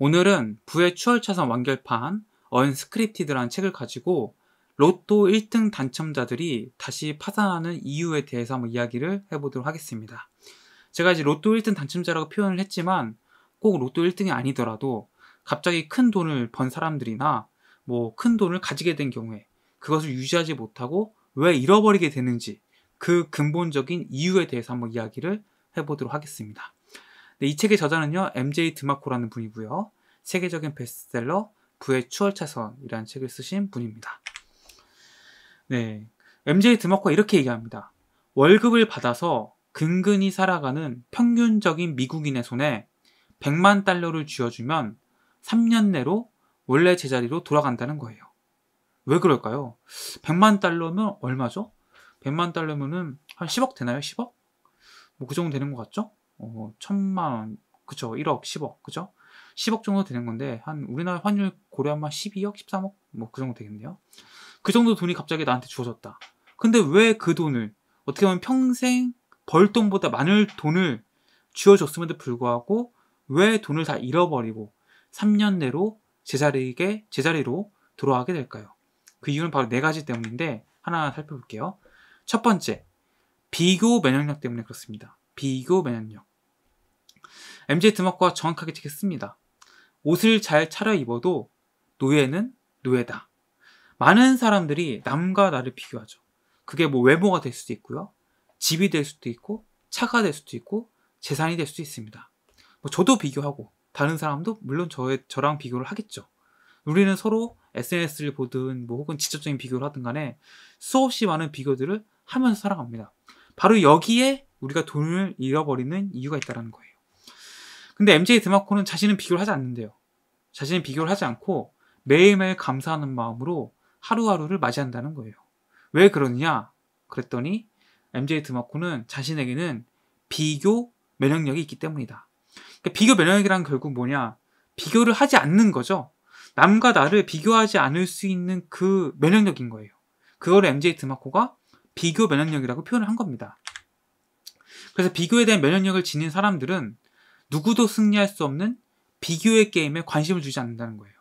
오늘은 부의 추월차선 완결판 언스크립티드라는 책을 가지고 로또 1등 당첨자들이 다시 파산하는 이유에 대해서 한번 이야기를 해보도록 하겠습니다. 제가 이제 로또 1등 당첨자라고 표현을 했지만 꼭 로또 1등이 아니더라도 갑자기 큰 돈을 번 사람들이나 뭐 큰 돈을 가지게 된 경우에 그것을 유지하지 못하고 왜 잃어버리게 되는지 그 근본적인 이유에 대해서 한번 이야기를 해보도록 하겠습니다. 네, 이 책의 저자는요, MJ 드마코라는 분이고요. 세계적인 베스트셀러 부의 추월차선이라는 책을 쓰신 분입니다. 네. MJ 드마코가 이렇게 얘기합니다. 월급을 받아서 근근히 살아가는 평균적인 미국인의 손에 100만 달러를 쥐어주면 3년 내로 원래 제자리로 돌아간다는 거예요. 왜 그럴까요? 100만 달러면 얼마죠? 100만 달러면은 한 10억 되나요? 10억? 뭐 그 정도 되는 것 같죠? 어, 천만 원, 그쵸? 1억, 10억, 그쵸? 10억 정도 되는 건데, 한 우리나라 환율 고려하면 12억, 13억? 뭐 그 정도 되겠네요. 그 정도 돈이 갑자기 나한테 주어졌다. 근데 왜 그 돈을, 어떻게 보면 평생 벌 돈보다 많을 돈을 주어줬음에도 불구하고, 왜 돈을 다 잃어버리고, 3년 내로 제자리에, 제자리로 돌아가게 될까요? 그 이유는 바로 네 가지 때문인데, 하나 하나 살펴볼게요. 첫 번째, 비교 면역력 때문에 그렇습니다. 비교 면역력. MJ 드크과 정확하게 찍겠습니다. 옷을 잘 차려 입어도 노예는 노예다. 많은 사람들이 남과 나를 비교하죠. 그게 뭐 외모가 될 수도 있고요. 집이 될 수도 있고, 차가 될 수도 있고, 재산이 될 수도 있습니다. 뭐 저도 비교하고, 다른 사람도 물론 저의, 저랑 비교를 하겠죠. 우리는 서로 SNS를 보든 뭐 혹은 직접적인 비교를 하든 간에 수없이 많은 비교들을 하면서 살아갑니다. 바로 여기에 우리가 돈을 잃어버리는 이유가 있다는 거예요. 근데 MJ 드마코는 자신은 비교를 하지 않는데요. 자신은 비교를 하지 않고 매일매일 감사하는 마음으로 하루하루를 맞이한다는 거예요. 왜 그러느냐? 그랬더니 MJ 드마코는 자신에게는 비교 면역력이 있기 때문이다. 그러니까 비교 면역력이란 결국 뭐냐? 비교를 하지 않는 거죠. 남과 나를 비교하지 않을 수 있는 그 면역력인 거예요. 그걸 MJ 드마코가 비교 면역력이라고 표현을 한 겁니다. 그래서 비교에 대한 면역력을 지닌 사람들은 누구도 승리할 수 없는 비교의 게임에 관심을 주지 않는다는 거예요.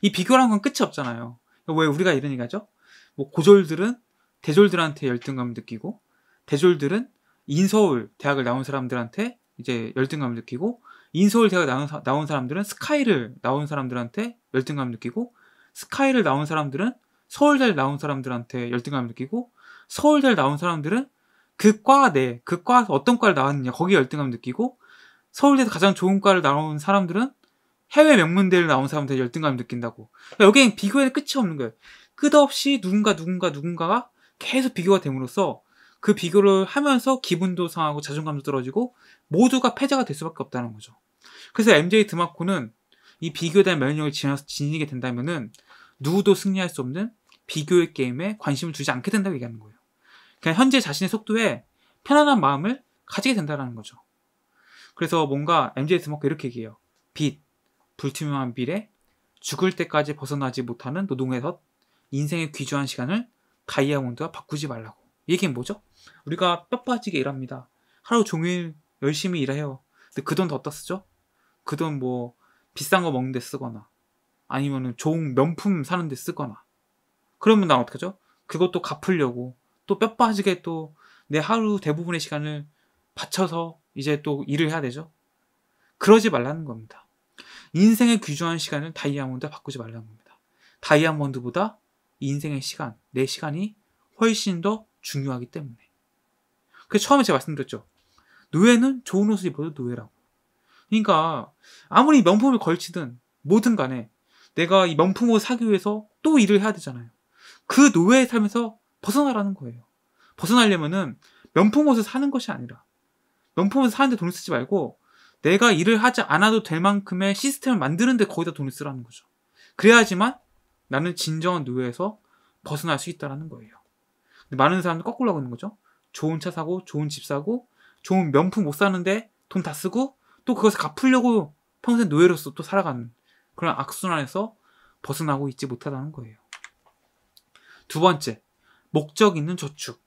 이 비교라는 건 끝이 없잖아요. 왜 우리가 이런 얘기하죠? 뭐 고졸들은 대졸들한테 열등감을 느끼고 대졸들은 인서울 대학을 나온 사람들한테 이제 열등감을 느끼고 인서울 대학 나온, 나온 사람들은 스카이를 나온 사람들한테 열등감을 느끼고 스카이를 나온 사람들은 서울대를 나온 사람들한테 열등감을 느끼고 서울대를 나온 사람들은 그 과 내, 그과 어떤 과를 나왔느냐 거기에 열등감을 느끼고 서울대에서 가장 좋은 과를 나온 사람들은 해외 명문대를 나온 사람들 열등감을 느낀다고. 그러니까 여기엔 비교에는 끝이 없는 거예요. 끝없이 누군가 누군가 누군가가 계속 비교가 됨으로써 그 비교를 하면서 기분도 상하고 자존감도 떨어지고 모두가 패자가 될 수밖에 없다는 거죠. 그래서 MJ 드마코는 이 비교에 대한 면역을 지니게 나지 된다면은 누구도 승리할 수 없는 비교의 게임에 관심을 두지 않게 된다고 얘기하는 거예요. 그냥 현재 자신의 속도에 편안한 마음을 가지게 된다는 거죠. 그래서 뭔가 MJ 스모크 이렇게 얘기해요. 빛, 불투명한 미래, 죽을 때까지 벗어나지 못하는 노동의 덫, 인생의 귀중한 시간을 다이아몬드와 바꾸지 말라고. 이 얘기는 뭐죠? 우리가 뼈 빠지게 일합니다. 하루 종일 열심히 일해요. 근데 그 돈 더 어디다 쓰죠? 그 돈 뭐 비싼 거 먹는 데 쓰거나 아니면은 좋은 명품 사는 데 쓰거나 그러면 난 어떡하죠? 그것도 갚으려고 또 뼈 빠지게 또 내 하루 대부분의 시간을 받쳐서 이제 또 일을 해야 되죠. 그러지 말라는 겁니다. 인생의 귀중한 시간을 다이아몬드 바꾸지 말라는 겁니다. 다이아몬드보다 인생의 시간, 내 시간이 훨씬 더 중요하기 때문에. 그 처음에 제가 말씀드렸죠. 노예는 좋은 옷을 입어도 노예라고. 그러니까 아무리 명품을 걸치든 뭐든 간에 내가 이 명품을 사기 위해서 또 일을 해야 되잖아요. 그 노예의 삶에서 벗어나라는 거예요. 벗어나려면은 명품 옷을 사는 것이 아니라 명품은 사는데 돈을 쓰지 말고 내가 일을 하지 않아도 될 만큼의 시스템을 만드는데 거기다 돈을 쓰라는 거죠. 그래야지만 나는 진정한 노예에서 벗어날 수 있다라는 거예요. 많은 사람들 거꾸로 하고 있는 거죠. 좋은 차 사고, 좋은 집 사고, 좋은 명품 못 사는데 돈 다 쓰고 또 그것을 갚으려고 평생 노예로서 또 살아가는 그런 악순환에서 벗어나고 있지 못하다는 거예요. 두 번째, 목적 있는 저축.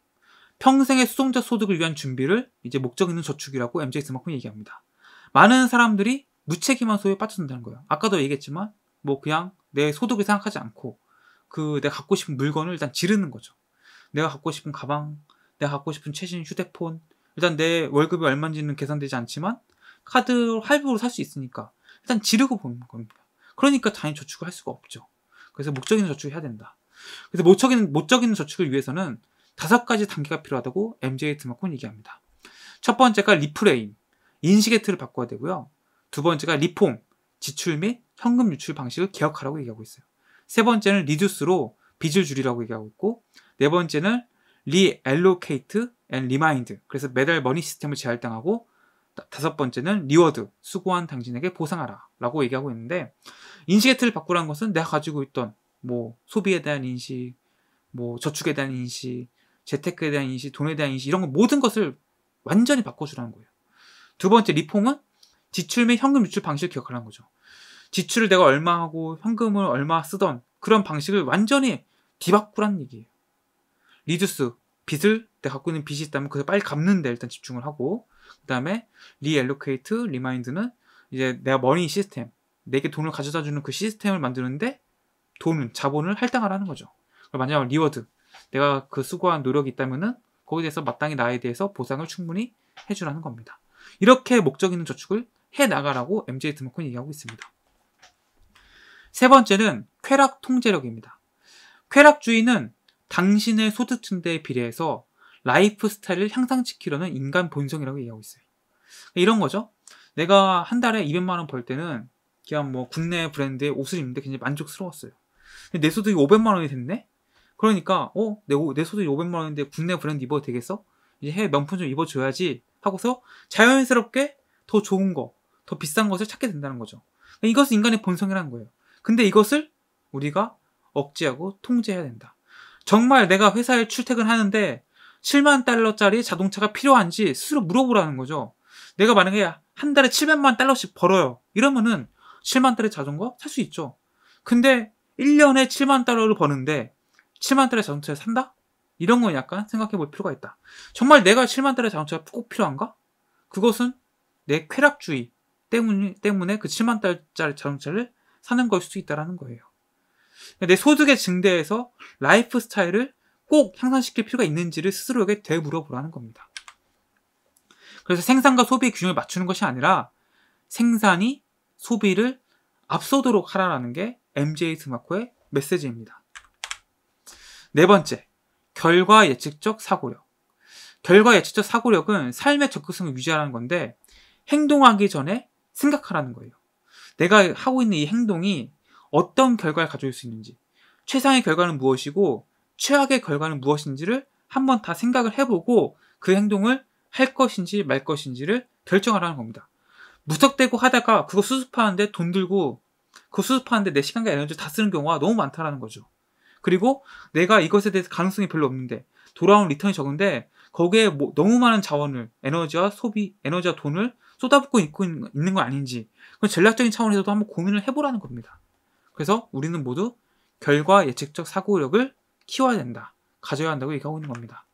평생의 수송자 소득을 위한 준비를 이제 목적 있는 저축이라고 MJ 스마콤이 얘기합니다. 많은 사람들이 무책임한 소유에 빠져든다는 거예요. 아까도 얘기했지만 뭐 그냥 내 소득을 생각하지 않고 그 내가 갖고 싶은 물건을 일단 지르는 거죠. 내가 갖고 싶은 가방, 내가 갖고 싶은 최신 휴대폰, 일단 내 월급이 얼마인지는 계산되지 않지만 카드 할부로 살 수 있으니까 일단 지르고 보는 겁니다. 그러니까 당연히 저축을 할 수가 없죠. 그래서 목적인 저축을 해야 된다. 그래서 목적인 목적인 저축을 위해서는 다섯 가지 단계가 필요하다고 MJ 드마콘 얘기합니다. 첫 번째가 리프레임, 인식의 틀을 바꿔야 되고요. 두 번째가 리폼, 지출 및 현금 유출 방식을 개혁하라고 얘기하고 있어요. 세 번째는 리듀스로 빚을 줄이라고 얘기하고 있고 네 번째는 리엘로케이트 앤 리마인드 그래서 매달 머니 시스템을 재할당하고 다섯 번째는 리워드 수고한 당신에게 보상하라 라고 얘기하고 있는데 인식의 틀을 바꾸라는 것은 내가 가지고 있던 뭐 소비에 대한 인식 뭐 저축에 대한 인식 재테크에 대한 인식, 돈에 대한 인식 이런 거 모든 것을 완전히 바꿔주라는 거예요. 두 번째 리폼은 지출 및 현금 유출 방식을 기억하라는 거죠. 지출을 내가 얼마 하고 현금을 얼마 쓰던 그런 방식을 완전히 뒤바꾸란 얘기예요. 리듀스 빚을 내가 갖고 있는 빚이 있다면 그걸 빨리 갚는 데 일단 집중을 하고 그다음에 리엘로케이트 리마인드는 이제 내가 머니 시스템 내게 돈을 가져다 주는 그 시스템을 만드는데 돈은 자본을 할당하라는 거죠. 그리고 마지막 리워드 내가 그 수고한 노력이 있다면은 거기에 대해서 마땅히 나에 대해서 보상을 충분히 해주라는 겁니다. 이렇게 목적 있는 저축을 해 나가라고 MJ 드모콘이 얘기하고 있습니다. 세 번째는 쾌락 통제력입니다. 쾌락주의는 당신의 소득 증대에 비례해서 라이프 스타일을 향상시키려는 인간 본성이라고 얘기하고 있어요. 그러니까 이런 거죠. 내가 한 달에 200만 원 벌 때는 그냥 뭐 국내 브랜드의 옷을 입는데 굉장히 만족스러웠어요. 내 소득이 500만 원이 됐네? 그러니까 어? 내, 내 소득이 500만 원인데 국내 브랜드 입어도 되겠어? 이제 해외 명품 좀 입어줘야지 하고서 자연스럽게 더 좋은 거, 더 비싼 것을 찾게 된다는 거죠. 그러니까 이것은 인간의 본성이라는 거예요. 근데 이것을 우리가 억제하고 통제해야 된다. 정말 내가 회사에 출퇴근하는데 7만 달러짜리 자동차가 필요한지 스스로 물어보라는 거죠. 내가 만약에 한 달에 700만 달러씩 벌어요. 이러면은 7만 달러 의 자전거 살 수 있죠. 근데 1년에 7만 달러를 버는데 7만 달의 자동차를 산다? 이런 건 약간 생각해 볼 필요가 있다. 정말 내가 7만 달의 자동차가 꼭 필요한가? 그것은 내 쾌락주의 때문, 때문에 그 7만 달짜리 자동차를 사는 걸 수도 있다라는 거예요. 그러니까 내 소득의 증대에서 라이프 스타일을 꼭 향상시킬 필요가 있는지를 스스로에게 되물어보라는 겁니다. 그래서 생산과 소비의 균형을 맞추는 것이 아니라 생산이 소비를 앞서도록 하라는 게 MJ 스마코의 메시지입니다. 네 번째, 결과 예측적 사고력. 결과 예측적 사고력은 삶의 적극성을 유지하라는 건데 행동하기 전에 생각하라는 거예요. 내가 하고 있는 이 행동이 어떤 결과를 가져올 수 있는지, 최상의 결과는 무엇이고 최악의 결과는 무엇인지를 한번 다 생각을 해보고 그 행동을 할 것인지 말 것인지를 결정하라는 겁니다. 무턱대고 하다가 그거 수습하는데 돈 들고 그거 수습하는데 내 시간과 에너지 다 쓰는 경우가 너무 많다라는 거죠. 그리고 내가 이것에 대해서 가능성이 별로 없는데 돌아온 리턴이 적은데 거기에 뭐 너무 많은 자원을 에너지와 소비, 에너지와 돈을 쏟아붓고 있고 있는 거 아닌지 그 전략적인 차원에서도 한번 고민을 해보라는 겁니다. 그래서 우리는 모두 결과 예측적 사고력을 키워야 된다, 가져야 한다고 얘기하고 있는 겁니다.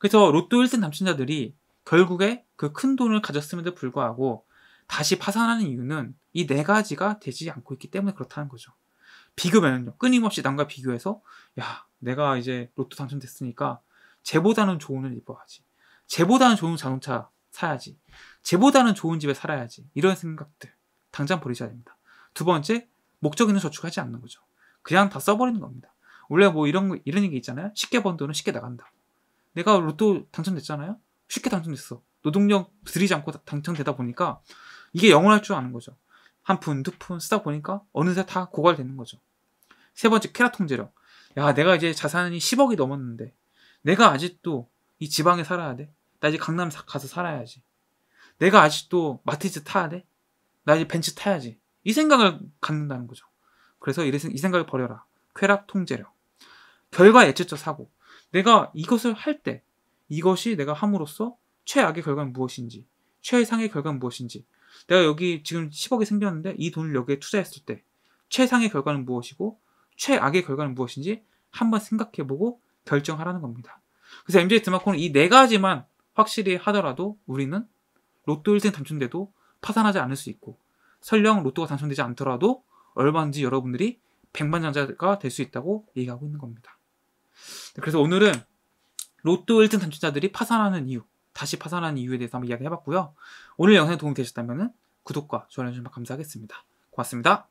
그래서 로또 1등 당첨자들이 결국에 그 큰 돈을 가졌음에도 불구하고 다시 파산하는 이유는 이 네 가지가 되지 않고 있기 때문에 그렇다는 거죠. 비교 면역력 끊임없이 남과 비교해서 야 내가 이제 로또 당첨됐으니까 쟤보다는 좋은 옷 입어야지 쟤보다는 좋은 자동차 사야지 쟤보다는 좋은 집에 살아야지 이런 생각들 당장 버리셔야 됩니다 두 번째 목적 있는 저축하지 않는 거죠 그냥 다 써버리는 겁니다 원래 뭐 이런 이런 얘기 있잖아요 쉽게 번 돈은 쉽게 나간다 내가 로또 당첨됐잖아요 쉽게 당첨됐어 노동력 들이지 않고 당첨되다 보니까 이게 영원할 줄 아는 거죠 한 푼, 두 푼 쓰다 보니까 어느새 다 고갈되는 거죠. 세 번째, 쾌락통제력 야, 내가 이제 자산이 10억이 넘었는데 내가 아직도 이 지방에 살아야 돼? 나 이제 강남 가서 살아야지. 내가 아직도 마티즈 타야 돼? 나 이제 벤츠 타야지. 이 생각을 갖는다는 거죠. 그래서 이래서 이 생각을 버려라. 쾌락 통제력. 결과 예측적 사고. 내가 이것을 할 때 이것이 내가 함으로써 최악의 결과는 무엇인지, 최상의 결과는 무엇인지 내가 여기 지금 10억이 생겼는데 이 돈을 여기에 투자했을 때 최상의 결과는 무엇이고 최악의 결과는 무엇인지 한번 생각해보고 결정하라는 겁니다. 그래서 MJ 드마코는 이 네 가지만 확실히 하더라도 우리는 로또 1등 당첨돼도 파산하지 않을 수 있고 설령 로또가 당첨되지 않더라도 얼마든지 여러분들이 백만장자가 될 수 있다고 얘기하고 있는 겁니다. 그래서 오늘은 로또 1등 당첨자들이 파산하는 이유 다시 파산한 이유에 대해서 한번 이야기해봤고요. 오늘 영상이 도움이 되셨다면 구독과 좋아요 해 감사하겠습니다. 고맙습니다.